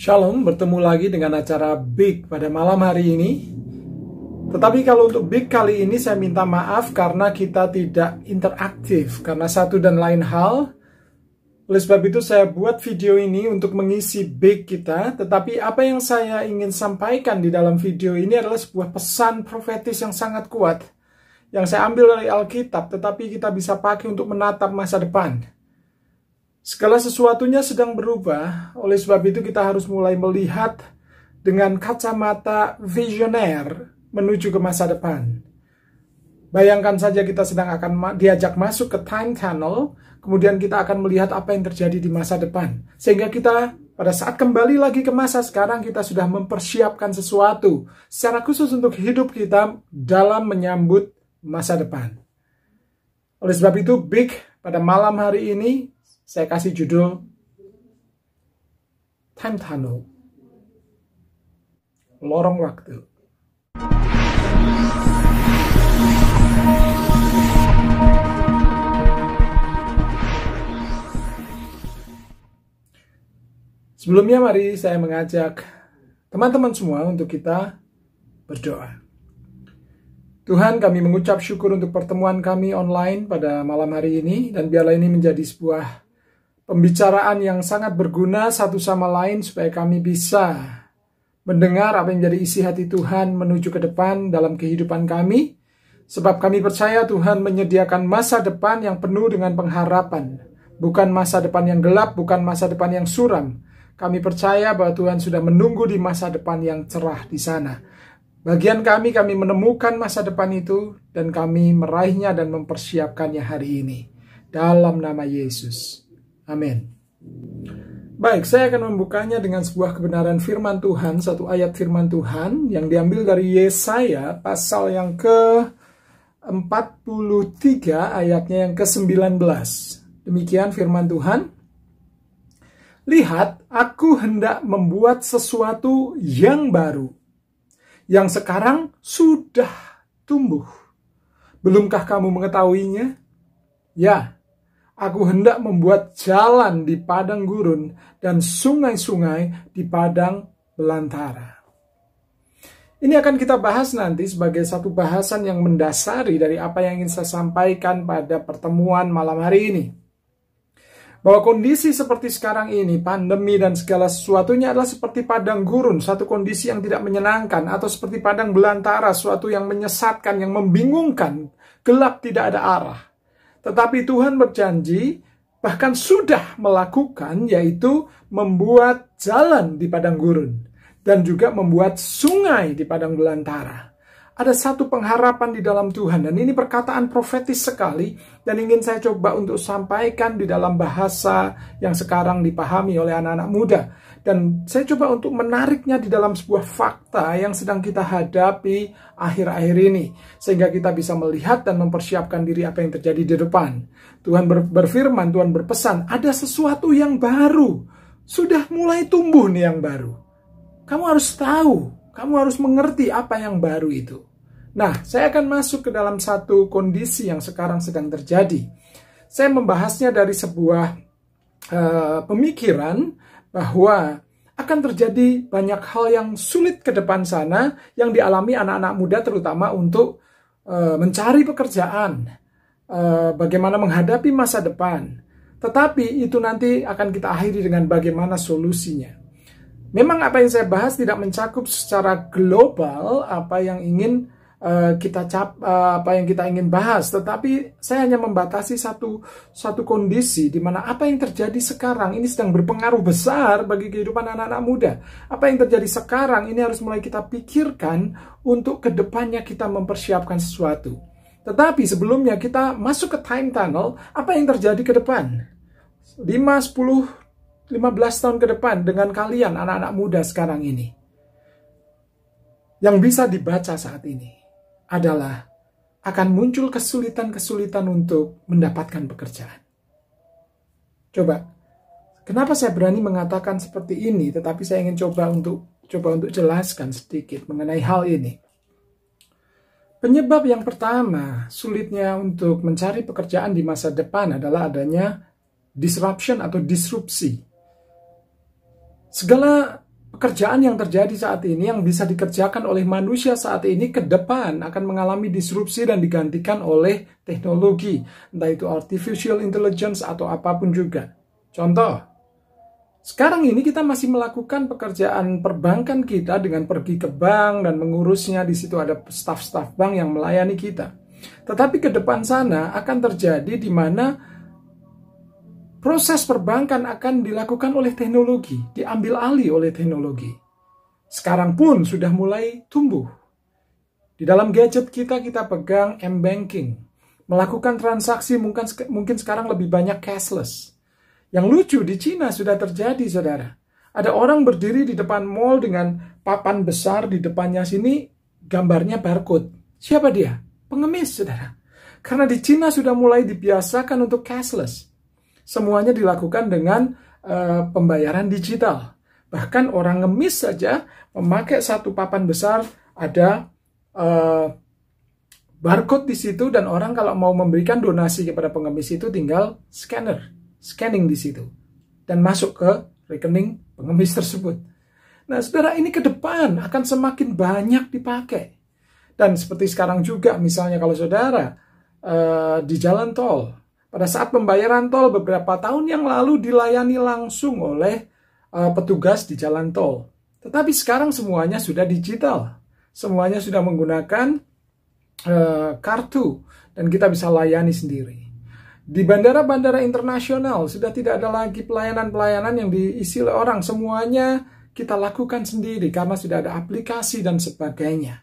Shalom, bertemu lagi dengan acara Big pada malam hari ini. Tetapi kalau untuk Big kali ini saya minta maaf karena kita tidak interaktif karena satu dan lain hal. Oleh sebab itu saya buat video ini untuk mengisi Big kita, tetapi apa yang saya ingin sampaikan di dalam video ini adalah sebuah pesan profetis yang sangat kuat yang saya ambil dari Alkitab, tetapi kita bisa pakai untuk menatap masa depan. Segala sesuatunya sedang berubah, oleh sebab itu kita harus mulai melihat dengan kacamata visioner menuju ke masa depan. Bayangkan saja kita sedang akan diajak masuk ke time tunnel, kemudian kita akan melihat apa yang terjadi di masa depan. Sehingga kita pada saat kembali lagi ke masa sekarang, kita sudah mempersiapkan sesuatu secara khusus untuk hidup kita dalam menyambut masa depan. Oleh sebab itu, Big pada malam hari ini saya kasih judul Time Tunnel. Lorong waktu. Sebelumnya mari saya mengajak teman-teman semua untuk kita berdoa. Tuhan kami mengucap syukur untuk pertemuan kami online pada malam hari ini dan biarlah ini menjadi sebuah pembicaraan yang sangat berguna satu sama lain supaya kami bisa mendengar apa yang jadi isi hati Tuhan menuju ke depan dalam kehidupan kami. Sebab kami percaya Tuhan menyediakan masa depan yang penuh dengan pengharapan. Bukan masa depan yang gelap, bukan masa depan yang suram. Kami percaya bahwa Tuhan sudah menunggu di masa depan yang cerah di sana. Bagian kami, kami menemukan masa depan itu dan kami meraihnya dan mempersiapkannya hari ini. Dalam nama Yesus. Amin. Baik, saya akan membukanya dengan sebuah kebenaran firman Tuhan, satu ayat firman Tuhan yang diambil dari Yesaya pasal yang ke 43 ayatnya yang ke-19. Demikian firman Tuhan. Lihat, aku hendak membuat sesuatu yang baru, yang sekarang sudah tumbuh. Belumkah kamu mengetahuinya? Ya, Aku hendak membuat jalan di padang gurun dan sungai-sungai di padang belantara. Ini akan kita bahas nanti sebagai satu bahasan yang mendasari dari apa yang ingin saya sampaikan pada pertemuan malam hari ini. Bahwa kondisi seperti sekarang ini, pandemi dan segala sesuatunya adalah seperti padang gurun, satu kondisi yang tidak menyenangkan, atau seperti padang belantara, suatu yang menyesatkan, yang membingungkan, gelap tidak ada arah. Tetapi Tuhan berjanji bahkan sudah melakukan yaitu membuat jalan di padang gurun dan juga membuat sungai di padang belantara. Ada satu pengharapan di dalam Tuhan dan ini perkataan profetis sekali dan ingin saya coba untuk sampaikan di dalam bahasa yang sekarang dipahami oleh anak-anak muda. Dan saya coba untuk menariknya di dalam sebuah fakta yang sedang kita hadapi akhir-akhir ini. Sehingga kita bisa melihat dan mempersiapkan diri apa yang terjadi di depan. Tuhan ber berfirman, Tuhan berpesan, ada sesuatu yang baru. Sudah mulai tumbuh nih yang baru. Kamu harus tahu, kamu harus mengerti apa yang baru itu. Nah, saya akan masuk ke dalam satu kondisi yang sekarang sedang terjadi. Saya membahasnya dari sebuah uh, pemikiran bahwa akan terjadi banyak hal yang sulit ke depan sana yang dialami anak-anak muda terutama untuk e, mencari pekerjaan, e, bagaimana menghadapi masa depan. Tetapi itu nanti akan kita akhiri dengan bagaimana solusinya. Memang apa yang saya bahas tidak mencakup secara global apa yang ingin Eh, kita cap uh, apa yang kita ingin bahas tetapi saya hanya membatasi satu satu kondisi di mana apa yang terjadi sekarang ini sedang berpengaruh besar bagi kehidupan anak-anak muda apa yang terjadi sekarang ini harus mulai kita pikirkan untuk kedepannya kita mempersiapkan sesuatu tetapi sebelumnya kita masuk ke time tunnel apa yang terjadi ke depan 5 10 15 tahun ke depan dengan kalian anak-anak muda sekarang ini yang bisa dibaca saat ini adalah akan muncul kesulitan-kesulitan untuk mendapatkan pekerjaan. Coba, kenapa saya berani mengatakan seperti ini, tetapi saya ingin coba untuk coba untuk jelaskan sedikit mengenai hal ini. Penyebab yang pertama sulitnya untuk mencari pekerjaan di masa depan adalah adanya disruption atau disrupsi. Segala pekerjaan yang terjadi saat ini yang bisa dikerjakan oleh manusia saat ini ke depan akan mengalami disrupsi dan digantikan oleh teknologi, entah itu artificial intelligence atau apapun juga. Contoh, sekarang ini kita masih melakukan pekerjaan perbankan kita dengan pergi ke bank dan mengurusnya. Di situ ada staf-staf bank yang melayani kita. Tetapi ke depan sana akan terjadi di mana Proses perbankan akan dilakukan oleh teknologi, diambil alih oleh teknologi. Sekarang pun sudah mulai tumbuh. Di dalam gadget kita kita pegang m-banking, melakukan transaksi mungkin mungkin sekarang lebih banyak cashless. Yang lucu di Cina sudah terjadi, saudara. Ada orang berdiri di depan mall dengan papan besar di depannya sini gambarnya barcode. Siapa dia? Pengemis, saudara. Karena di Cina sudah mulai dibiasakan untuk cashless semuanya dilakukan dengan uh, pembayaran digital. Bahkan orang ngemis saja memakai satu papan besar ada uh, barcode di situ dan orang kalau mau memberikan donasi kepada pengemis itu tinggal scanner, scanning di situ dan masuk ke rekening pengemis tersebut. Nah, saudara ini ke depan akan semakin banyak dipakai. Dan seperti sekarang juga misalnya kalau saudara uh, di jalan tol pada saat pembayaran tol beberapa tahun yang lalu dilayani langsung oleh uh, petugas di jalan tol. Tetapi sekarang semuanya sudah digital. Semuanya sudah menggunakan uh, kartu dan kita bisa layani sendiri. Di bandara-bandara internasional sudah tidak ada lagi pelayanan-pelayanan yang diisi oleh orang. Semuanya kita lakukan sendiri karena sudah ada aplikasi dan sebagainya.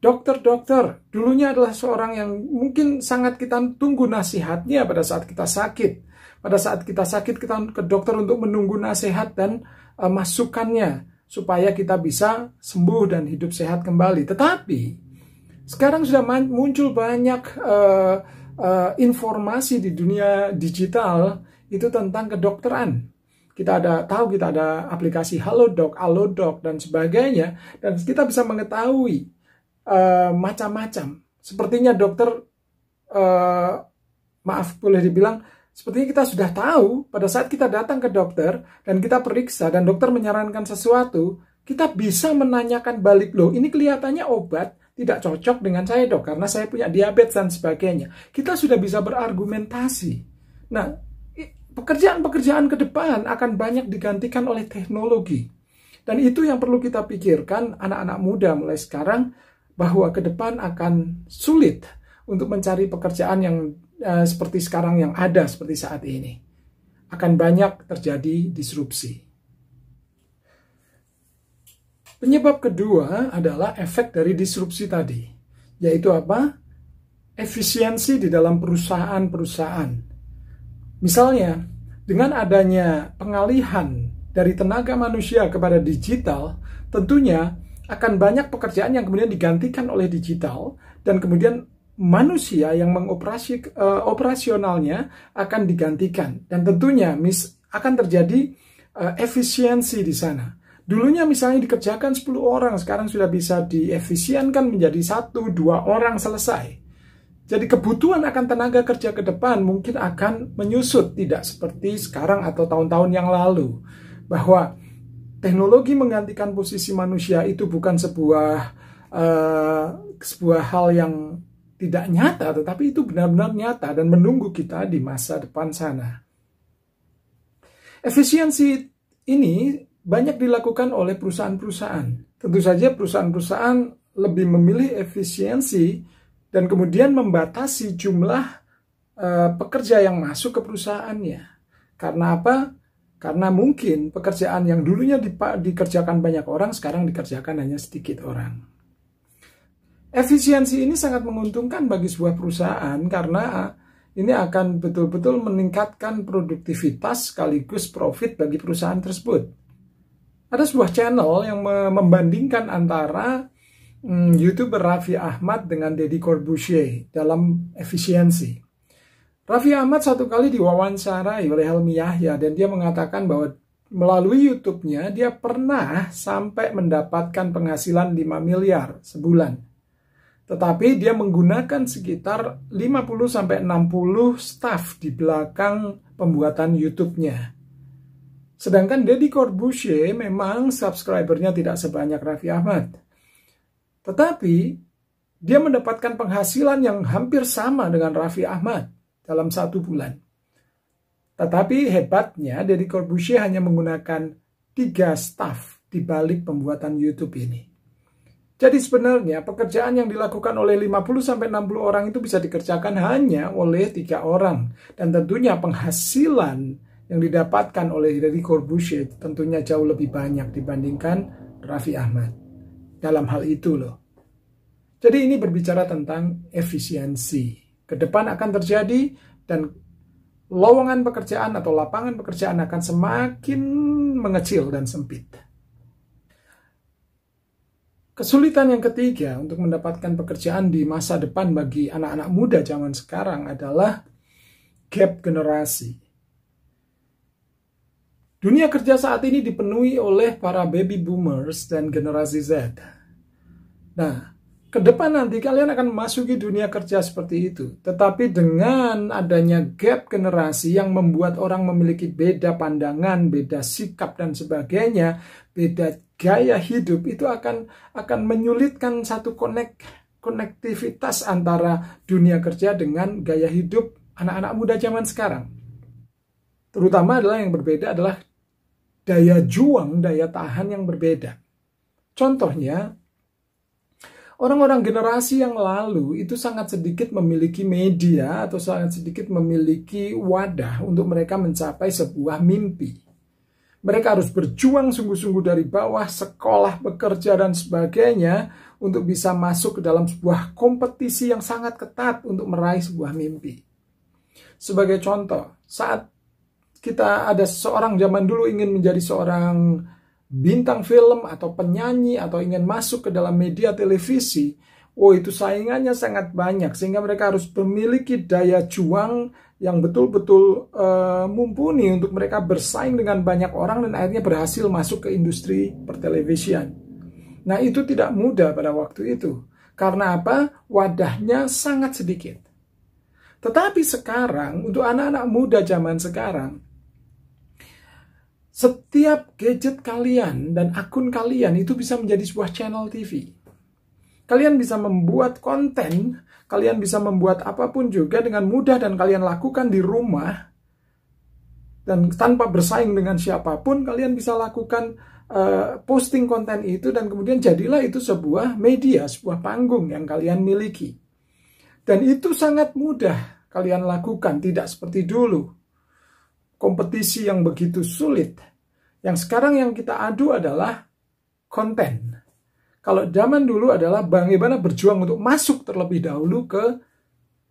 Dokter-dokter dulunya adalah seorang yang mungkin sangat kita tunggu nasihatnya pada saat kita sakit. Pada saat kita sakit kita ke dokter untuk menunggu nasihat dan uh, masukannya supaya kita bisa sembuh dan hidup sehat kembali. Tetapi sekarang sudah muncul banyak uh, uh, informasi di dunia digital itu tentang kedokteran kita ada tahu kita ada aplikasi Halodoc, alodoc dan sebagainya dan kita bisa mengetahui uh, macam-macam. Sepertinya dokter, uh, maaf boleh dibilang, sepertinya kita sudah tahu pada saat kita datang ke dokter dan kita periksa dan dokter menyarankan sesuatu, kita bisa menanyakan balik loh, ini kelihatannya obat tidak cocok dengan saya dok karena saya punya diabetes dan sebagainya. Kita sudah bisa berargumentasi. Nah, pekerjaan-pekerjaan ke depan akan banyak digantikan oleh teknologi. Dan itu yang perlu kita pikirkan anak-anak muda mulai sekarang bahwa ke depan akan sulit untuk mencari pekerjaan yang uh, seperti sekarang yang ada seperti saat ini. Akan banyak terjadi disrupsi. Penyebab kedua adalah efek dari disrupsi tadi, yaitu apa? Efisiensi di dalam perusahaan-perusahaan. Misalnya, dengan adanya pengalihan dari tenaga manusia kepada digital, tentunya akan banyak pekerjaan yang kemudian digantikan oleh digital dan kemudian manusia yang mengoperasi uh, operasionalnya akan digantikan dan tentunya mis akan terjadi uh, efisiensi di sana. Dulunya misalnya dikerjakan 10 orang, sekarang sudah bisa diefisienkan menjadi satu dua orang selesai. Jadi kebutuhan akan tenaga kerja ke depan mungkin akan menyusut tidak seperti sekarang atau tahun-tahun yang lalu bahwa teknologi menggantikan posisi manusia itu bukan sebuah uh, sebuah hal yang tidak nyata, tetapi itu benar-benar nyata dan menunggu kita di masa depan sana. Efisiensi ini banyak dilakukan oleh perusahaan-perusahaan. Tentu saja perusahaan-perusahaan lebih memilih efisiensi dan kemudian membatasi jumlah uh, pekerja yang masuk ke perusahaannya. Karena apa? Karena mungkin pekerjaan yang dulunya dikerjakan banyak orang, sekarang dikerjakan hanya sedikit orang. Efisiensi ini sangat menguntungkan bagi sebuah perusahaan karena ini akan betul-betul meningkatkan produktivitas sekaligus profit bagi perusahaan tersebut. Ada sebuah channel yang membandingkan antara hmm, YouTuber Raffi Ahmad dengan Deddy Corbusier dalam efisiensi Raffi Ahmad satu kali diwawancarai oleh Helmi Yahya dan dia mengatakan bahwa melalui YouTube-nya dia pernah sampai mendapatkan penghasilan 5 miliar sebulan. Tetapi dia menggunakan sekitar 50 sampai 60 staff di belakang pembuatan YouTube-nya. Sedangkan Deddy Corbusier memang subscribernya tidak sebanyak Raffi Ahmad. Tetapi dia mendapatkan penghasilan yang hampir sama dengan Raffi Ahmad dalam satu bulan. Tetapi hebatnya dari Corbusier hanya menggunakan tiga staff di balik pembuatan YouTube ini. Jadi sebenarnya pekerjaan yang dilakukan oleh 50-60 orang itu bisa dikerjakan hanya oleh tiga orang. Dan tentunya penghasilan yang didapatkan oleh dari Corbusier tentunya jauh lebih banyak dibandingkan Raffi Ahmad. Dalam hal itu loh. Jadi ini berbicara tentang efisiensi ke depan akan terjadi dan lowongan pekerjaan atau lapangan pekerjaan akan semakin mengecil dan sempit. Kesulitan yang ketiga untuk mendapatkan pekerjaan di masa depan bagi anak-anak muda zaman sekarang adalah gap generasi. Dunia kerja saat ini dipenuhi oleh para baby boomers dan generasi Z. Nah, ke depan nanti kalian akan masuki dunia kerja seperti itu. Tetapi dengan adanya gap generasi yang membuat orang memiliki beda pandangan, beda sikap dan sebagainya, beda gaya hidup itu akan akan menyulitkan satu connect konektivitas antara dunia kerja dengan gaya hidup anak-anak muda zaman sekarang. Terutama adalah yang berbeda adalah daya juang, daya tahan yang berbeda. Contohnya, orang-orang generasi yang lalu itu sangat sedikit memiliki media atau sangat sedikit memiliki wadah untuk mereka mencapai sebuah mimpi. Mereka harus berjuang sungguh-sungguh dari bawah, sekolah, bekerja, dan sebagainya untuk bisa masuk ke dalam sebuah kompetisi yang sangat ketat untuk meraih sebuah mimpi. Sebagai contoh, saat kita ada seorang zaman dulu ingin menjadi seorang bintang film atau penyanyi atau ingin masuk ke dalam media televisi, oh itu saingannya sangat banyak sehingga mereka harus memiliki daya juang yang betul-betul uh, mumpuni untuk mereka bersaing dengan banyak orang dan akhirnya berhasil masuk ke industri pertelevisian. Nah, itu tidak mudah pada waktu itu. Karena apa? Wadahnya sangat sedikit. Tetapi sekarang, untuk anak-anak muda zaman sekarang, setiap gadget kalian dan akun kalian itu bisa menjadi sebuah channel TV. Kalian bisa membuat konten, kalian bisa membuat apapun juga dengan mudah dan kalian lakukan di rumah dan tanpa bersaing dengan siapapun kalian bisa lakukan uh, posting konten itu dan kemudian jadilah itu sebuah media, sebuah panggung yang kalian miliki. Dan itu sangat mudah kalian lakukan, tidak seperti dulu. Kompetisi yang begitu sulit. Yang sekarang yang kita adu adalah konten. Kalau zaman dulu adalah bagaimana berjuang untuk masuk terlebih dahulu ke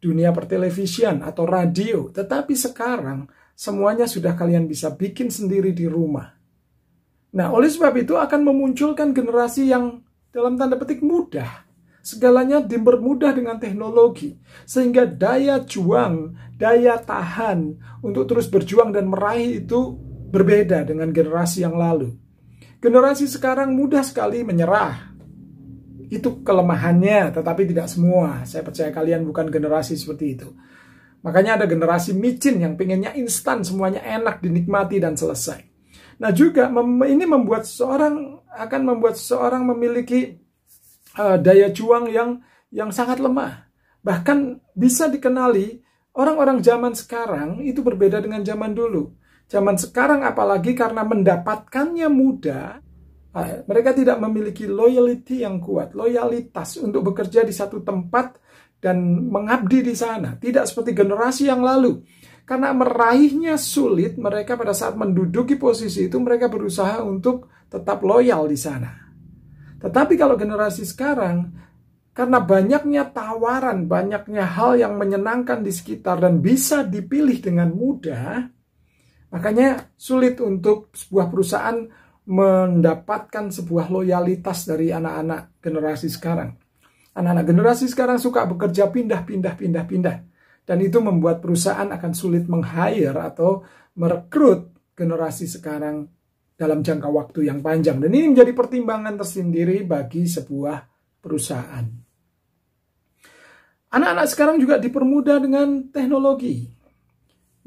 dunia pertelevisian atau radio. Tetapi sekarang semuanya sudah kalian bisa bikin sendiri di rumah. Nah, oleh sebab itu akan memunculkan generasi yang dalam tanda petik mudah. Segalanya dipermudah dengan teknologi, sehingga daya juang, daya tahan untuk terus berjuang dan meraih itu Berbeda dengan generasi yang lalu. Generasi sekarang mudah sekali menyerah. Itu kelemahannya, tetapi tidak semua. Saya percaya kalian bukan generasi seperti itu. Makanya ada generasi micin yang pengennya instan, semuanya enak, dinikmati, dan selesai. Nah juga ini membuat seorang akan membuat seorang memiliki uh, daya juang yang yang sangat lemah. Bahkan bisa dikenali orang-orang zaman sekarang itu berbeda dengan zaman dulu. Zaman sekarang apalagi karena mendapatkannya mudah, eh, mereka tidak memiliki loyalty yang kuat, loyalitas untuk bekerja di satu tempat dan mengabdi di sana. Tidak seperti generasi yang lalu. Karena meraihnya sulit, mereka pada saat menduduki posisi itu mereka berusaha untuk tetap loyal di sana. Tetapi kalau generasi sekarang, karena banyaknya tawaran, banyaknya hal yang menyenangkan di sekitar dan bisa dipilih dengan mudah, Makanya sulit untuk sebuah perusahaan mendapatkan sebuah loyalitas dari anak-anak generasi sekarang. Anak-anak generasi sekarang suka bekerja pindah, pindah, pindah, pindah. Dan itu membuat perusahaan akan sulit meng-hire atau merekrut generasi sekarang dalam jangka waktu yang panjang. Dan ini menjadi pertimbangan tersendiri bagi sebuah perusahaan. Anak-anak sekarang juga dipermudah dengan teknologi.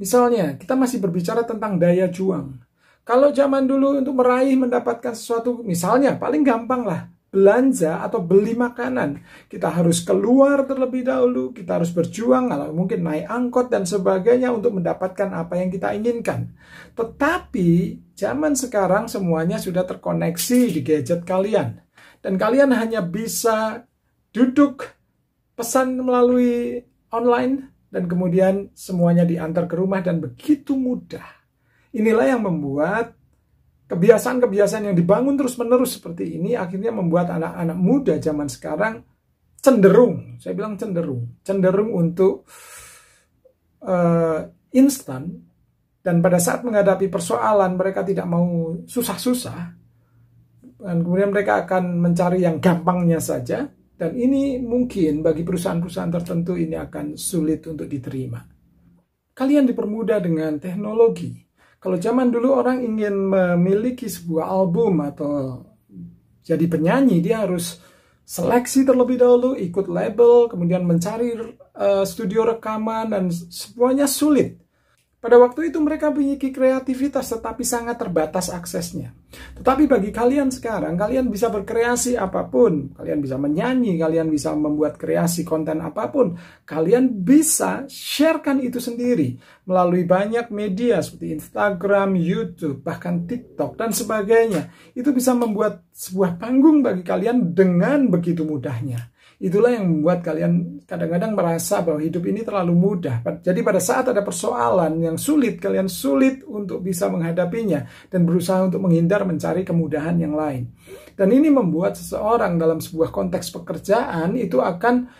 Misalnya, kita masih berbicara tentang daya juang. Kalau zaman dulu untuk meraih mendapatkan sesuatu, misalnya paling gampang lah, belanja atau beli makanan. Kita harus keluar terlebih dahulu, kita harus berjuang, kalau mungkin naik angkot dan sebagainya untuk mendapatkan apa yang kita inginkan. Tetapi zaman sekarang semuanya sudah terkoneksi di gadget kalian. Dan kalian hanya bisa duduk pesan melalui online dan kemudian semuanya diantar ke rumah dan begitu mudah. Inilah yang membuat kebiasaan-kebiasaan yang dibangun terus-menerus seperti ini akhirnya membuat anak-anak muda zaman sekarang cenderung, saya bilang cenderung, cenderung untuk uh, instan dan pada saat menghadapi persoalan mereka tidak mau susah-susah dan kemudian mereka akan mencari yang gampangnya saja dan ini mungkin bagi perusahaan-perusahaan tertentu ini akan sulit untuk diterima. Kalian dipermudah dengan teknologi. Kalau zaman dulu orang ingin memiliki sebuah album atau jadi penyanyi, dia harus seleksi terlebih dahulu, ikut label, kemudian mencari uh, studio rekaman dan semuanya sulit. Pada waktu itu mereka memiliki kreativitas tetapi sangat terbatas aksesnya. Tetapi bagi kalian sekarang, kalian bisa berkreasi apapun. Kalian bisa menyanyi, kalian bisa membuat kreasi konten apapun. Kalian bisa sharekan itu sendiri melalui banyak media seperti Instagram, YouTube, bahkan TikTok dan sebagainya. Itu bisa membuat sebuah panggung bagi kalian dengan begitu mudahnya. Itulah yang membuat kalian kadang-kadang merasa bahwa hidup ini terlalu mudah. Jadi pada saat ada persoalan yang sulit, kalian sulit untuk bisa menghadapinya dan berusaha untuk menghindar mencari kemudahan yang lain. Dan ini membuat seseorang dalam sebuah konteks pekerjaan itu akan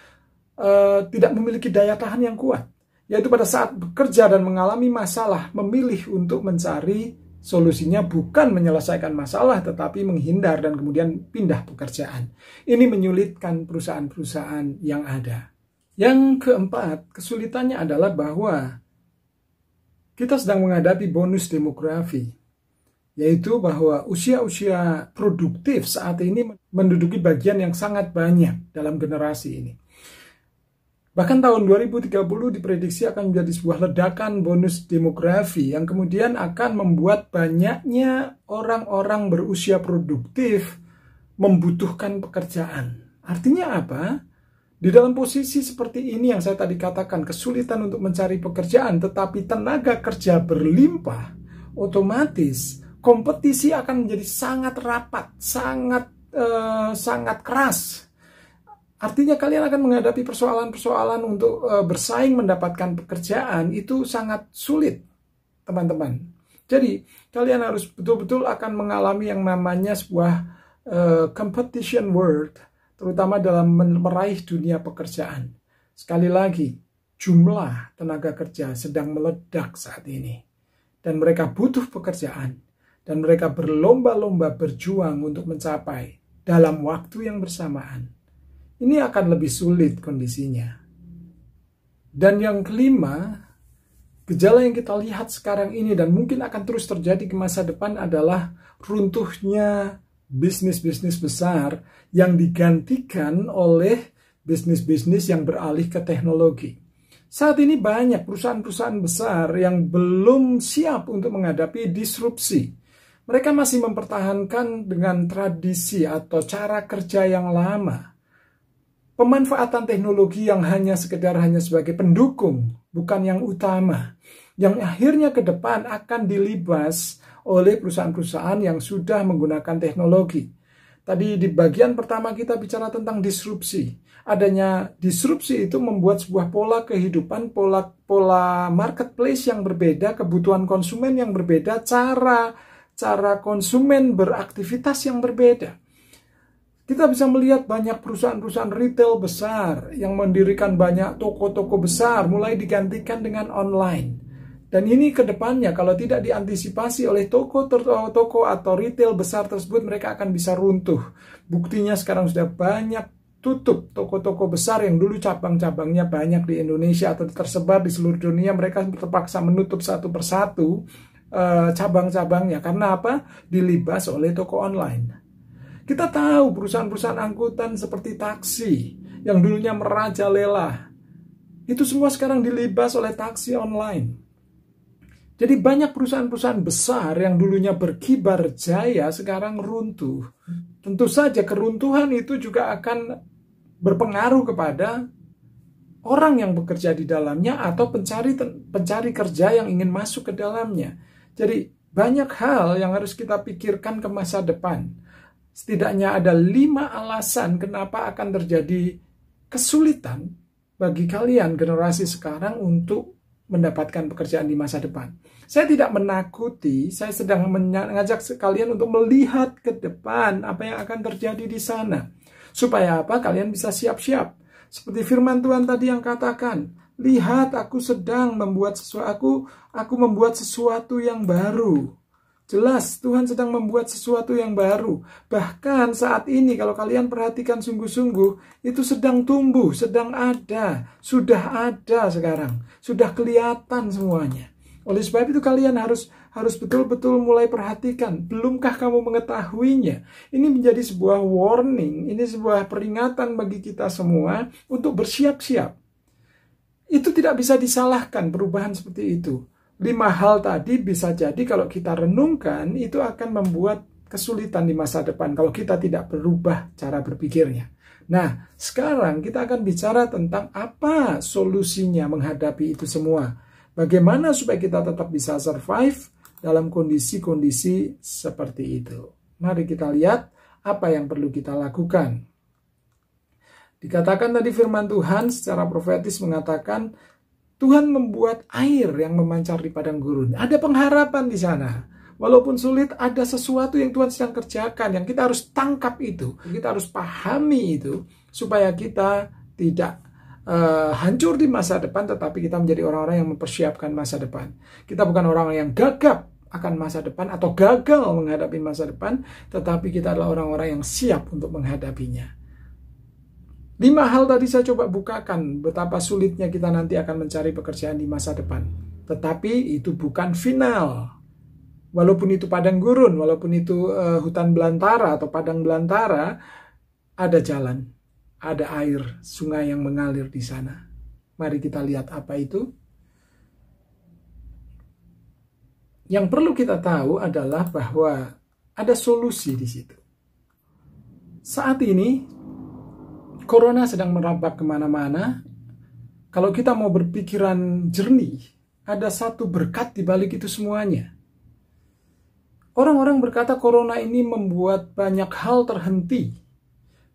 uh, tidak memiliki daya tahan yang kuat. Yaitu pada saat bekerja dan mengalami masalah, memilih untuk mencari solusinya bukan menyelesaikan masalah tetapi menghindar dan kemudian pindah pekerjaan. Ini menyulitkan perusahaan-perusahaan yang ada. Yang keempat, kesulitannya adalah bahwa kita sedang menghadapi bonus demografi, yaitu bahwa usia-usia produktif saat ini menduduki bagian yang sangat banyak dalam generasi ini. Bahkan tahun 2030 diprediksi akan menjadi sebuah ledakan bonus demografi yang kemudian akan membuat banyaknya orang-orang berusia produktif membutuhkan pekerjaan. Artinya apa? Di dalam posisi seperti ini yang saya tadi katakan, kesulitan untuk mencari pekerjaan tetapi tenaga kerja berlimpah, otomatis kompetisi akan menjadi sangat rapat, sangat eh, sangat keras Artinya kalian akan menghadapi persoalan-persoalan untuk e, bersaing mendapatkan pekerjaan itu sangat sulit, teman-teman. Jadi, kalian harus betul-betul akan mengalami yang namanya sebuah e, competition world, terutama dalam meraih dunia pekerjaan. Sekali lagi, jumlah tenaga kerja sedang meledak saat ini. Dan mereka butuh pekerjaan. Dan mereka berlomba-lomba berjuang untuk mencapai dalam waktu yang bersamaan ini akan lebih sulit kondisinya. Dan yang kelima, gejala yang kita lihat sekarang ini dan mungkin akan terus terjadi ke masa depan adalah runtuhnya bisnis-bisnis besar yang digantikan oleh bisnis-bisnis yang beralih ke teknologi. Saat ini banyak perusahaan-perusahaan besar yang belum siap untuk menghadapi disrupsi. Mereka masih mempertahankan dengan tradisi atau cara kerja yang lama pemanfaatan teknologi yang hanya sekedar hanya sebagai pendukung, bukan yang utama, yang akhirnya ke depan akan dilibas oleh perusahaan-perusahaan yang sudah menggunakan teknologi. Tadi di bagian pertama kita bicara tentang disrupsi. Adanya disrupsi itu membuat sebuah pola kehidupan, pola pola marketplace yang berbeda, kebutuhan konsumen yang berbeda, cara cara konsumen beraktivitas yang berbeda. Kita bisa melihat banyak perusahaan-perusahaan retail besar yang mendirikan banyak toko-toko besar mulai digantikan dengan online. Dan ini ke depannya kalau tidak diantisipasi oleh toko toko atau retail besar tersebut mereka akan bisa runtuh. Buktinya sekarang sudah banyak tutup toko-toko besar yang dulu cabang-cabangnya banyak di Indonesia atau tersebar di seluruh dunia mereka terpaksa menutup satu persatu eh, cabang-cabangnya karena apa dilibas oleh toko online kita tahu perusahaan-perusahaan angkutan seperti taksi yang dulunya merajalela. Itu semua sekarang dilibas oleh taksi online. Jadi banyak perusahaan-perusahaan besar yang dulunya berkibar jaya sekarang runtuh. Tentu saja keruntuhan itu juga akan berpengaruh kepada orang yang bekerja di dalamnya atau pencari pencari kerja yang ingin masuk ke dalamnya. Jadi banyak hal yang harus kita pikirkan ke masa depan setidaknya ada lima alasan kenapa akan terjadi kesulitan bagi kalian generasi sekarang untuk mendapatkan pekerjaan di masa depan. Saya tidak menakuti, saya sedang mengajak kalian untuk melihat ke depan apa yang akan terjadi di sana. Supaya apa? Kalian bisa siap-siap. Seperti firman Tuhan tadi yang katakan, lihat aku sedang membuat sesuatu, aku, aku membuat sesuatu yang baru. Jelas Tuhan sedang membuat sesuatu yang baru. Bahkan saat ini kalau kalian perhatikan sungguh-sungguh, itu sedang tumbuh, sedang ada, sudah ada sekarang, sudah kelihatan semuanya. Oleh sebab itu kalian harus harus betul-betul mulai perhatikan, belumkah kamu mengetahuinya? Ini menjadi sebuah warning, ini sebuah peringatan bagi kita semua untuk bersiap-siap. Itu tidak bisa disalahkan perubahan seperti itu lima hal tadi bisa jadi kalau kita renungkan itu akan membuat kesulitan di masa depan kalau kita tidak berubah cara berpikirnya. Nah, sekarang kita akan bicara tentang apa solusinya menghadapi itu semua. Bagaimana supaya kita tetap bisa survive dalam kondisi-kondisi seperti itu. Mari kita lihat apa yang perlu kita lakukan. Dikatakan tadi firman Tuhan secara profetis mengatakan Tuhan membuat air yang memancar di padang gurun. Ada pengharapan di sana. Walaupun sulit, ada sesuatu yang Tuhan sedang kerjakan yang kita harus tangkap itu, kita harus pahami itu supaya kita tidak uh, hancur di masa depan, tetapi kita menjadi orang-orang yang mempersiapkan masa depan. Kita bukan orang yang gagap akan masa depan atau gagal menghadapi masa depan, tetapi kita adalah orang-orang yang siap untuk menghadapinya. Lima hal tadi saya coba bukakan betapa sulitnya kita nanti akan mencari pekerjaan di masa depan. Tetapi itu bukan final. Walaupun itu padang gurun, walaupun itu uh, hutan belantara atau padang belantara, ada jalan, ada air, sungai yang mengalir di sana. Mari kita lihat apa itu. Yang perlu kita tahu adalah bahwa ada solusi di situ. Saat ini corona sedang merambat kemana-mana, kalau kita mau berpikiran jernih, ada satu berkat di balik itu semuanya. Orang-orang berkata corona ini membuat banyak hal terhenti,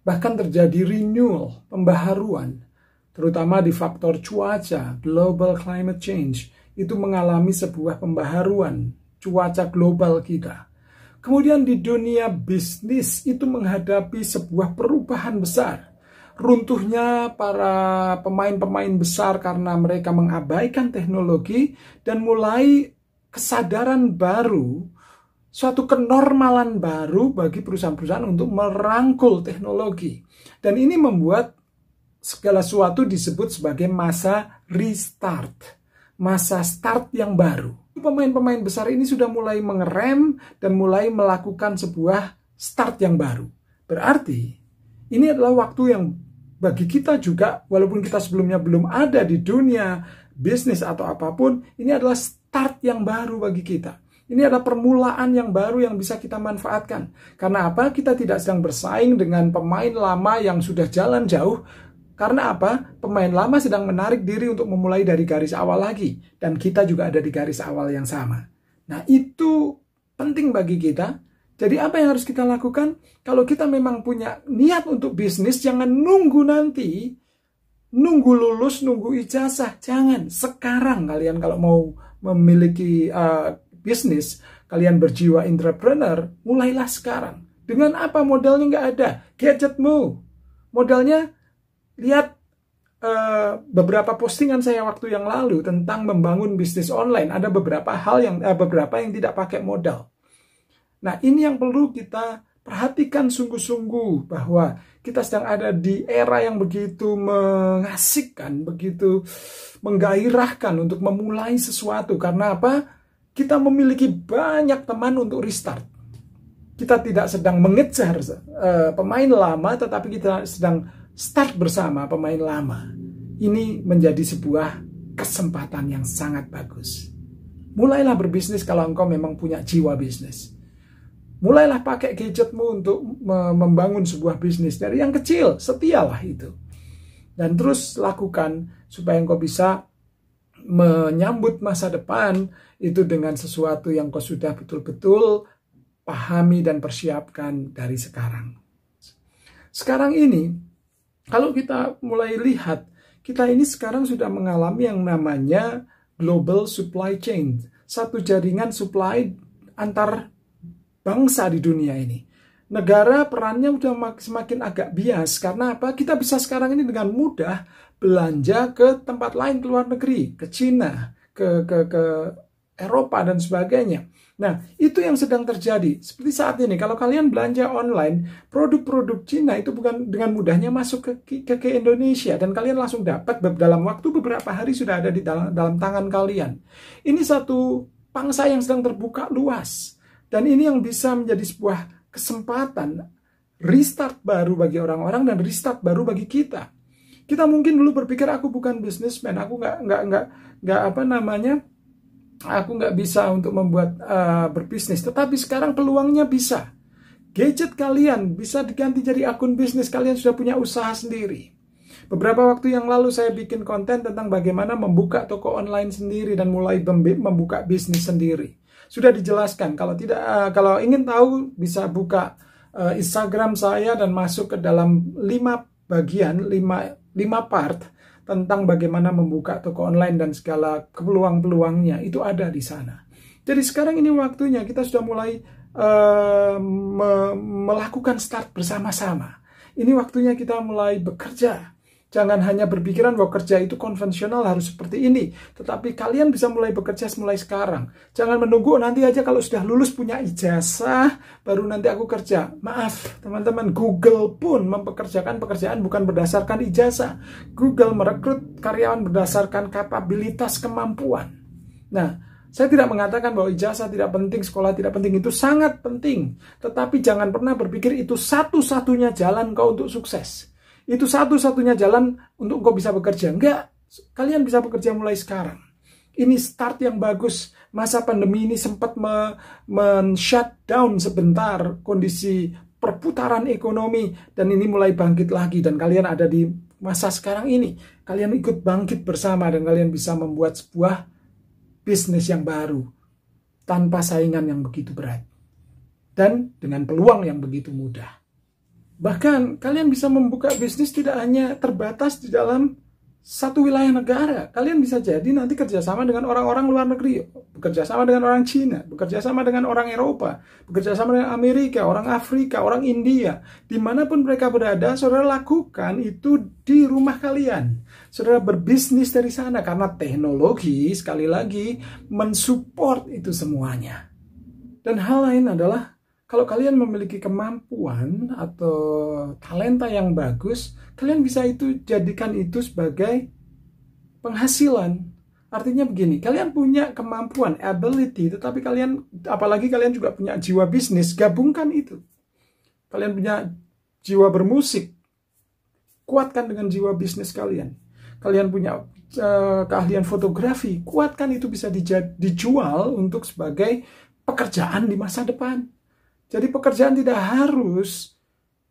bahkan terjadi renewal, pembaharuan, terutama di faktor cuaca, global climate change, itu mengalami sebuah pembaharuan cuaca global kita. Kemudian di dunia bisnis itu menghadapi sebuah perubahan besar runtuhnya para pemain-pemain besar karena mereka mengabaikan teknologi dan mulai kesadaran baru, suatu kenormalan baru bagi perusahaan-perusahaan untuk merangkul teknologi. Dan ini membuat segala sesuatu disebut sebagai masa restart, masa start yang baru. Pemain-pemain besar ini sudah mulai mengerem dan mulai melakukan sebuah start yang baru. Berarti ini adalah waktu yang bagi kita juga, walaupun kita sebelumnya belum ada di dunia bisnis atau apapun, ini adalah start yang baru bagi kita. Ini adalah permulaan yang baru yang bisa kita manfaatkan. Karena apa? Kita tidak sedang bersaing dengan pemain lama yang sudah jalan jauh. Karena apa? Pemain lama sedang menarik diri untuk memulai dari garis awal lagi. Dan kita juga ada di garis awal yang sama. Nah itu penting bagi kita jadi apa yang harus kita lakukan? Kalau kita memang punya niat untuk bisnis, jangan nunggu nanti, nunggu lulus, nunggu ijazah, jangan. Sekarang kalian kalau mau memiliki uh, bisnis, kalian berjiwa entrepreneur, mulailah sekarang. Dengan apa modalnya nggak ada? Gadgetmu. Modalnya lihat uh, beberapa postingan saya waktu yang lalu tentang membangun bisnis online. Ada beberapa hal yang uh, beberapa yang tidak pakai modal Nah, ini yang perlu kita perhatikan sungguh-sungguh bahwa kita sedang ada di era yang begitu mengasihkan, begitu menggairahkan untuk memulai sesuatu. Karena apa? Kita memiliki banyak teman untuk restart. Kita tidak sedang mengejar uh, pemain lama, tetapi kita sedang start bersama pemain lama. Ini menjadi sebuah kesempatan yang sangat bagus. Mulailah berbisnis kalau engkau memang punya jiwa bisnis Mulailah pakai gadgetmu untuk membangun sebuah bisnis dari yang kecil, setialah itu. Dan terus lakukan supaya engkau bisa menyambut masa depan itu dengan sesuatu yang kau sudah betul-betul pahami dan persiapkan dari sekarang. Sekarang ini, kalau kita mulai lihat, kita ini sekarang sudah mengalami yang namanya global supply chain, satu jaringan supply antar bangsa di dunia ini. Negara perannya sudah semakin agak bias karena apa? Kita bisa sekarang ini dengan mudah belanja ke tempat lain ke luar negeri, ke Cina, ke ke ke Eropa dan sebagainya. Nah, itu yang sedang terjadi. Seperti saat ini, kalau kalian belanja online, produk-produk Cina itu bukan dengan mudahnya masuk ke, ke, ke Indonesia. Dan kalian langsung dapat dalam waktu beberapa hari sudah ada di dalam, dalam tangan kalian. Ini satu pangsa yang sedang terbuka luas. Dan ini yang bisa menjadi sebuah kesempatan restart baru bagi orang-orang dan restart baru bagi kita. Kita mungkin dulu berpikir aku bukan bisnismen, aku nggak nggak nggak nggak apa namanya, aku nggak bisa untuk membuat uh, berbisnis. Tetapi sekarang peluangnya bisa. Gadget kalian bisa diganti jadi akun bisnis. Kalian sudah punya usaha sendiri. Beberapa waktu yang lalu saya bikin konten tentang bagaimana membuka toko online sendiri dan mulai membuka bisnis sendiri sudah dijelaskan. Kalau tidak uh, kalau ingin tahu bisa buka uh, Instagram saya dan masuk ke dalam lima bagian, lima lima part tentang bagaimana membuka toko online dan segala peluang-peluangnya itu ada di sana. Jadi sekarang ini waktunya kita sudah mulai uh, me melakukan start bersama-sama. Ini waktunya kita mulai bekerja Jangan hanya berpikiran bahwa kerja itu konvensional harus seperti ini, tetapi kalian bisa mulai bekerja mulai sekarang. Jangan menunggu oh, nanti aja kalau sudah lulus punya ijazah baru nanti aku kerja. Maaf, teman-teman, Google pun mempekerjakan pekerjaan bukan berdasarkan ijazah. Google merekrut karyawan berdasarkan kapabilitas kemampuan. Nah, saya tidak mengatakan bahwa ijazah tidak penting, sekolah tidak penting, itu sangat penting. Tetapi jangan pernah berpikir itu satu-satunya jalan kau untuk sukses itu satu-satunya jalan untuk engkau bisa bekerja. Enggak, kalian bisa bekerja mulai sekarang. Ini start yang bagus. Masa pandemi ini sempat me men-shutdown sebentar kondisi perputaran ekonomi dan ini mulai bangkit lagi dan kalian ada di masa sekarang ini. Kalian ikut bangkit bersama dan kalian bisa membuat sebuah bisnis yang baru tanpa saingan yang begitu berat dan dengan peluang yang begitu mudah. Bahkan kalian bisa membuka bisnis tidak hanya terbatas di dalam satu wilayah negara. Kalian bisa jadi nanti kerjasama dengan orang-orang luar negeri, bekerjasama dengan orang Cina, bekerjasama dengan orang Eropa, bekerjasama dengan Amerika, orang Afrika, orang India. Dimanapun mereka berada, saudara lakukan itu di rumah kalian. Saudara berbisnis dari sana karena teknologi sekali lagi mensupport itu semuanya. Dan hal lain adalah kalau kalian memiliki kemampuan atau talenta yang bagus, kalian bisa itu jadikan itu sebagai penghasilan. Artinya begini, kalian punya kemampuan, ability, tetapi kalian apalagi kalian juga punya jiwa bisnis, gabungkan itu. Kalian punya jiwa bermusik, kuatkan dengan jiwa bisnis kalian. Kalian punya uh, keahlian fotografi, kuatkan itu bisa dijual untuk sebagai pekerjaan di masa depan jadi pekerjaan tidak harus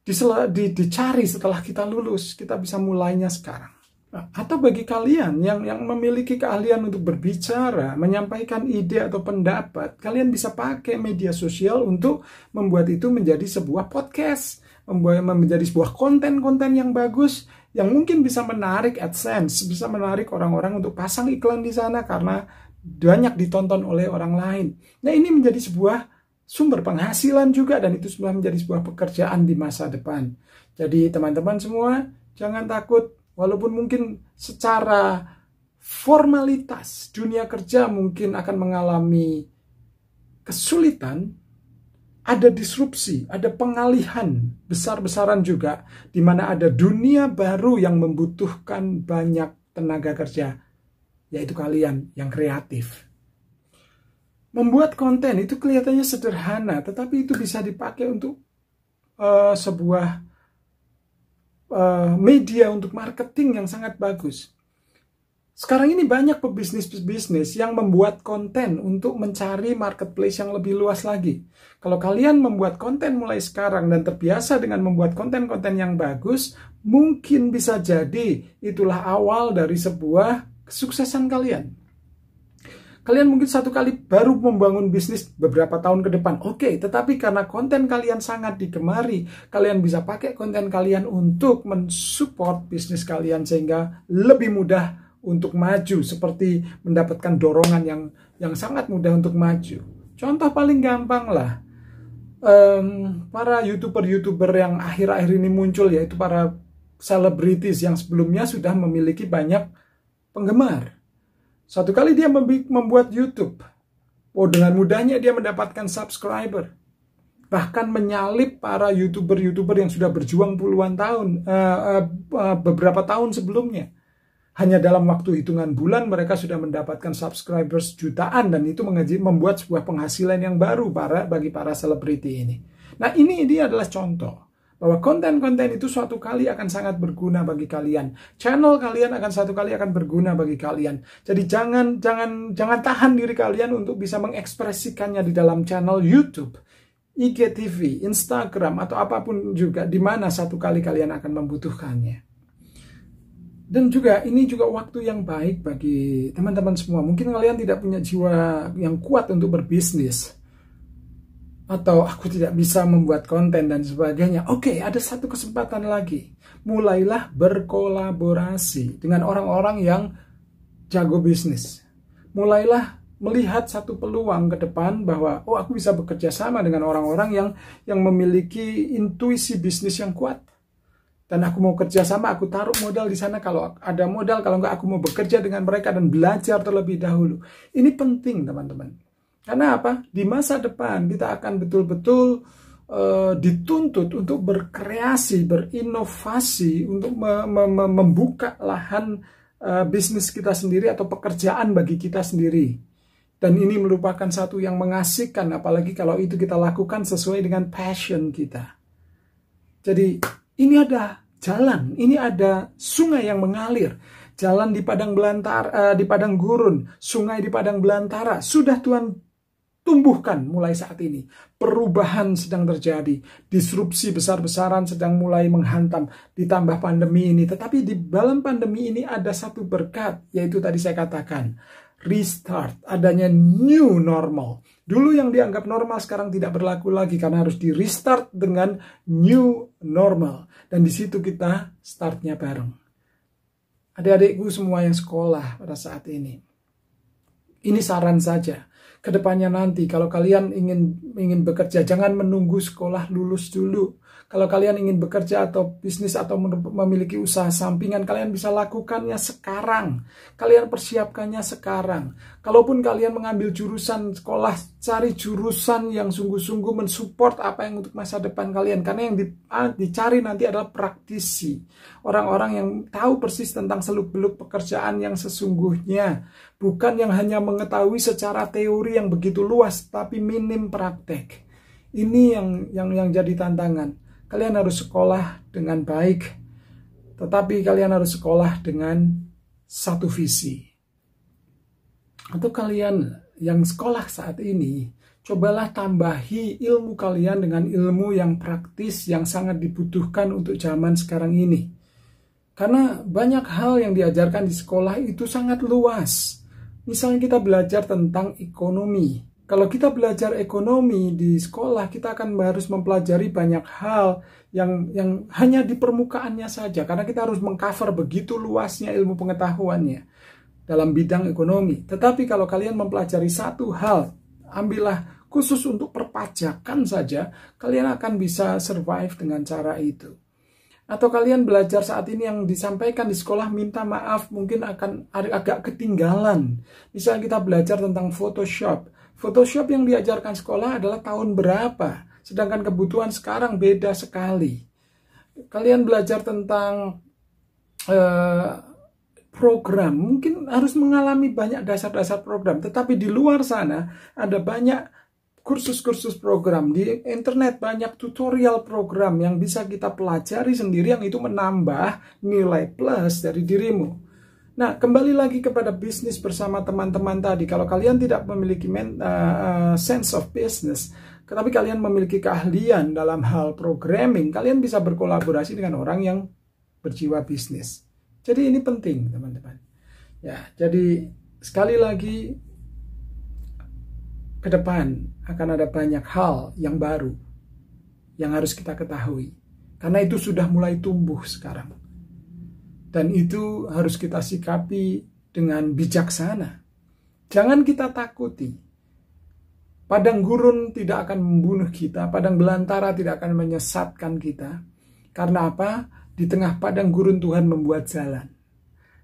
di, dicari setelah kita lulus, kita bisa mulainya sekarang. Atau bagi kalian yang yang memiliki keahlian untuk berbicara, menyampaikan ide atau pendapat, kalian bisa pakai media sosial untuk membuat itu menjadi sebuah podcast, membuat menjadi sebuah konten-konten yang bagus yang mungkin bisa menarik AdSense, bisa menarik orang-orang untuk pasang iklan di sana karena banyak ditonton oleh orang lain. Nah, ini menjadi sebuah sumber penghasilan juga dan itu sudah menjadi sebuah pekerjaan di masa depan. Jadi teman-teman semua jangan takut walaupun mungkin secara formalitas dunia kerja mungkin akan mengalami kesulitan, ada disrupsi, ada pengalihan besar-besaran juga di mana ada dunia baru yang membutuhkan banyak tenaga kerja yaitu kalian yang kreatif membuat konten itu kelihatannya sederhana, tetapi itu bisa dipakai untuk uh, sebuah uh, media untuk marketing yang sangat bagus. Sekarang ini banyak pebisnis-pebisnis yang membuat konten untuk mencari marketplace yang lebih luas lagi. Kalau kalian membuat konten mulai sekarang dan terbiasa dengan membuat konten-konten yang bagus, mungkin bisa jadi itulah awal dari sebuah kesuksesan kalian. Kalian mungkin satu kali baru membangun bisnis beberapa tahun ke depan. Oke, okay, tetapi karena konten kalian sangat digemari, kalian bisa pakai konten kalian untuk mensupport bisnis kalian sehingga lebih mudah untuk maju seperti mendapatkan dorongan yang yang sangat mudah untuk maju. Contoh paling gampang lah um, para youtuber-youtuber yang akhir-akhir ini muncul yaitu para selebritis yang sebelumnya sudah memiliki banyak penggemar satu kali dia membuat YouTube. Oh, dengan mudahnya dia mendapatkan subscriber. Bahkan menyalip para YouTuber-YouTuber yang sudah berjuang puluhan tahun, uh, uh, uh, beberapa tahun sebelumnya. Hanya dalam waktu hitungan bulan mereka sudah mendapatkan subscribers jutaan dan itu membuat sebuah penghasilan yang baru para bagi para selebriti ini. Nah, ini dia adalah contoh bahwa konten-konten itu suatu kali akan sangat berguna bagi kalian. Channel kalian akan satu kali akan berguna bagi kalian. Jadi jangan jangan jangan tahan diri kalian untuk bisa mengekspresikannya di dalam channel YouTube, IGTV, Instagram atau apapun juga di mana satu kali kalian akan membutuhkannya. Dan juga ini juga waktu yang baik bagi teman-teman semua. Mungkin kalian tidak punya jiwa yang kuat untuk berbisnis atau aku tidak bisa membuat konten dan sebagainya. Oke, okay, ada satu kesempatan lagi. Mulailah berkolaborasi dengan orang-orang yang jago bisnis. Mulailah melihat satu peluang ke depan bahwa oh aku bisa bekerja sama dengan orang-orang yang yang memiliki intuisi bisnis yang kuat. Dan aku mau kerja sama, aku taruh modal di sana kalau ada modal, kalau enggak aku mau bekerja dengan mereka dan belajar terlebih dahulu. Ini penting, teman-teman karena apa? Di masa depan kita akan betul-betul e, dituntut untuk berkreasi, berinovasi, untuk me me membuka lahan e, bisnis kita sendiri atau pekerjaan bagi kita sendiri. Dan ini merupakan satu yang mengasihkan, apalagi kalau itu kita lakukan sesuai dengan passion kita. Jadi ini ada jalan, ini ada sungai yang mengalir jalan di padang belantara, eh, di padang gurun, sungai di padang belantara. Sudah Tuhan tumbuhkan mulai saat ini. Perubahan sedang terjadi, disrupsi besar-besaran sedang mulai menghantam, ditambah pandemi ini. Tetapi di dalam pandemi ini ada satu berkat, yaitu tadi saya katakan, restart, adanya new normal. Dulu yang dianggap normal sekarang tidak berlaku lagi karena harus di restart dengan new normal. Dan di situ kita startnya bareng. Adik-adikku semua yang sekolah pada saat ini. Ini saran saja kedepannya nanti kalau kalian ingin ingin bekerja jangan menunggu sekolah lulus dulu kalau kalian ingin bekerja atau bisnis atau memiliki usaha sampingan, kalian bisa lakukannya sekarang. Kalian persiapkannya sekarang. Kalaupun kalian mengambil jurusan sekolah, cari jurusan yang sungguh-sungguh mensupport apa yang untuk masa depan kalian. Karena yang dicari nanti adalah praktisi. Orang-orang yang tahu persis tentang seluk-beluk pekerjaan yang sesungguhnya. Bukan yang hanya mengetahui secara teori yang begitu luas, tapi minim praktek. Ini yang yang yang jadi tantangan. Kalian harus sekolah dengan baik, tetapi kalian harus sekolah dengan satu visi. Untuk kalian yang sekolah saat ini, cobalah tambahi ilmu kalian dengan ilmu yang praktis yang sangat dibutuhkan untuk zaman sekarang ini. Karena banyak hal yang diajarkan di sekolah itu sangat luas. Misalnya kita belajar tentang ekonomi, kalau kita belajar ekonomi di sekolah, kita akan harus mempelajari banyak hal yang yang hanya di permukaannya saja karena kita harus mengcover begitu luasnya ilmu pengetahuannya dalam bidang ekonomi. Tetapi kalau kalian mempelajari satu hal, ambillah khusus untuk perpajakan saja, kalian akan bisa survive dengan cara itu atau kalian belajar saat ini yang disampaikan di sekolah minta maaf mungkin akan agak ketinggalan. Misalnya kita belajar tentang Photoshop, Photoshop yang diajarkan sekolah adalah tahun berapa, sedangkan kebutuhan sekarang beda sekali. Kalian belajar tentang uh, program, mungkin harus mengalami banyak dasar-dasar program, tetapi di luar sana ada banyak kursus-kursus program di internet banyak tutorial program yang bisa kita pelajari sendiri yang itu menambah nilai plus dari dirimu. Nah, kembali lagi kepada bisnis bersama teman-teman tadi. Kalau kalian tidak memiliki men, uh, sense of business, tetapi kalian memiliki keahlian dalam hal programming, kalian bisa berkolaborasi dengan orang yang berjiwa bisnis. Jadi ini penting, teman-teman. Ya, jadi sekali lagi ke depan akan ada banyak hal yang baru yang harus kita ketahui. Karena itu sudah mulai tumbuh sekarang dan itu harus kita sikapi dengan bijaksana. Jangan kita takuti. Padang gurun tidak akan membunuh kita, padang belantara tidak akan menyesatkan kita. Karena apa? Di tengah padang gurun Tuhan membuat jalan.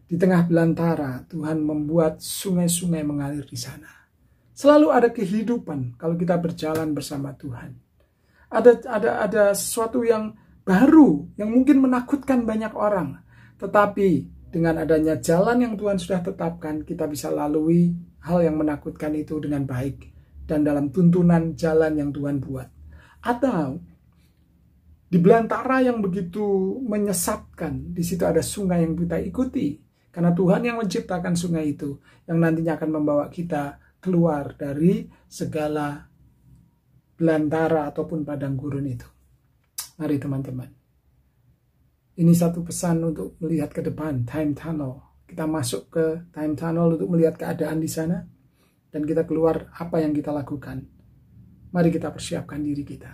Di tengah belantara Tuhan membuat sungai-sungai mengalir di sana. Selalu ada kehidupan kalau kita berjalan bersama Tuhan. Ada ada ada sesuatu yang baru yang mungkin menakutkan banyak orang, tetapi dengan adanya jalan yang Tuhan sudah tetapkan, kita bisa lalui hal yang menakutkan itu dengan baik dan dalam tuntunan jalan yang Tuhan buat. Atau di belantara yang begitu menyesatkan, di situ ada sungai yang kita ikuti. Karena Tuhan yang menciptakan sungai itu, yang nantinya akan membawa kita keluar dari segala belantara ataupun padang gurun itu. Mari teman-teman ini satu pesan untuk melihat ke depan, time tunnel. Kita masuk ke time tunnel untuk melihat keadaan di sana, dan kita keluar apa yang kita lakukan. Mari kita persiapkan diri kita.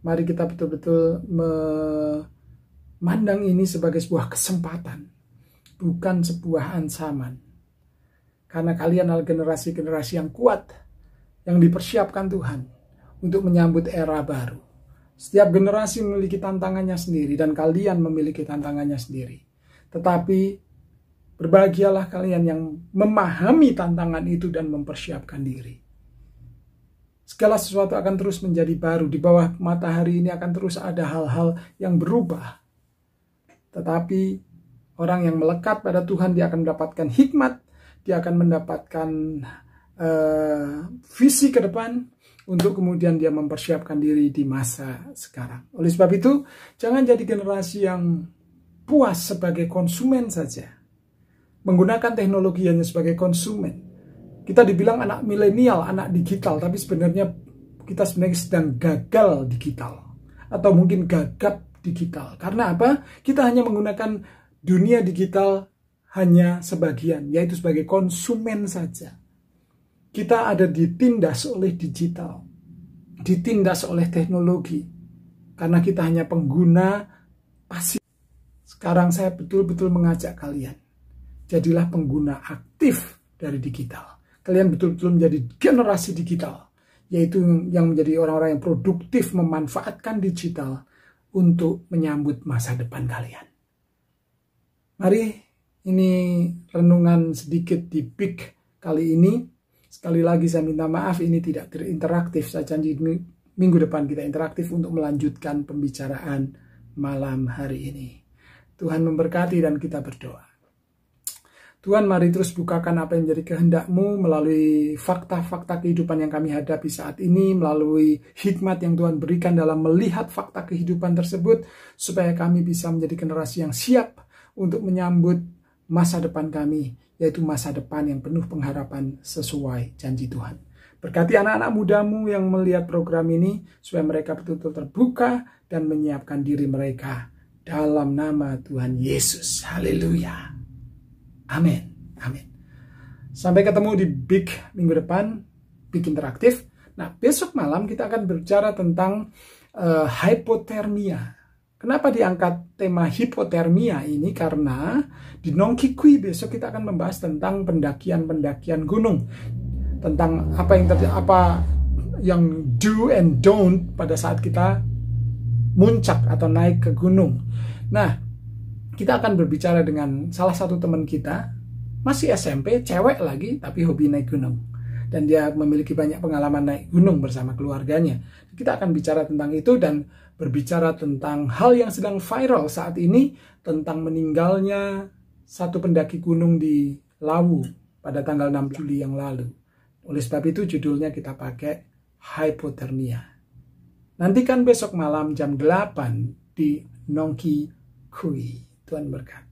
Mari kita betul-betul memandang ini sebagai sebuah kesempatan, bukan sebuah ancaman. Karena kalian adalah generasi-generasi yang kuat, yang dipersiapkan Tuhan untuk menyambut era baru. Setiap generasi memiliki tantangannya sendiri dan kalian memiliki tantangannya sendiri. Tetapi berbahagialah kalian yang memahami tantangan itu dan mempersiapkan diri. Segala sesuatu akan terus menjadi baru. Di bawah matahari ini akan terus ada hal-hal yang berubah. Tetapi orang yang melekat pada Tuhan dia akan mendapatkan hikmat, dia akan mendapatkan uh, visi ke depan, untuk kemudian dia mempersiapkan diri di masa sekarang. Oleh sebab itu, jangan jadi generasi yang puas sebagai konsumen saja. Menggunakan teknologi hanya sebagai konsumen. Kita dibilang anak milenial, anak digital, tapi sebenarnya kita sebenarnya sedang gagal digital. Atau mungkin gagap digital. Karena apa? Kita hanya menggunakan dunia digital hanya sebagian, yaitu sebagai konsumen saja. Kita ada ditindas oleh digital, ditindas oleh teknologi, karena kita hanya pengguna pasif. Sekarang saya betul-betul mengajak kalian, jadilah pengguna aktif dari digital. Kalian betul-betul menjadi generasi digital, yaitu yang menjadi orang-orang yang produktif memanfaatkan digital untuk menyambut masa depan kalian. Mari ini renungan sedikit di pik kali ini Sekali lagi saya minta maaf ini tidak terinteraktif. Saya janji minggu depan kita interaktif untuk melanjutkan pembicaraan malam hari ini. Tuhan memberkati dan kita berdoa. Tuhan mari terus bukakan apa yang menjadi kehendakmu melalui fakta-fakta kehidupan yang kami hadapi saat ini, melalui hikmat yang Tuhan berikan dalam melihat fakta kehidupan tersebut, supaya kami bisa menjadi generasi yang siap untuk menyambut masa depan kami yaitu masa depan yang penuh pengharapan sesuai janji Tuhan. Berkati anak-anak mudamu yang melihat program ini supaya mereka betul-betul terbuka dan menyiapkan diri mereka dalam nama Tuhan Yesus. Haleluya. Amin. Amin. Sampai ketemu di Big minggu depan, Big Interaktif. Nah, besok malam kita akan berbicara tentang uh, hipotermia Kenapa diangkat tema hipotermia ini? Karena di Nongkikui besok kita akan membahas tentang pendakian-pendakian gunung, tentang apa yang terjadi, apa yang do and don't pada saat kita muncak atau naik ke gunung. Nah, kita akan berbicara dengan salah satu teman kita, masih SMP, cewek lagi, tapi hobi naik gunung. Dan dia memiliki banyak pengalaman naik gunung bersama keluarganya. Kita akan bicara tentang itu dan berbicara tentang hal yang sedang viral saat ini tentang meninggalnya satu pendaki gunung di Lawu pada tanggal 6 Juli yang lalu. Oleh sebab itu judulnya kita pakai hipotermia. Nantikan besok malam jam 8 di Nongki Kui. Tuhan berkat.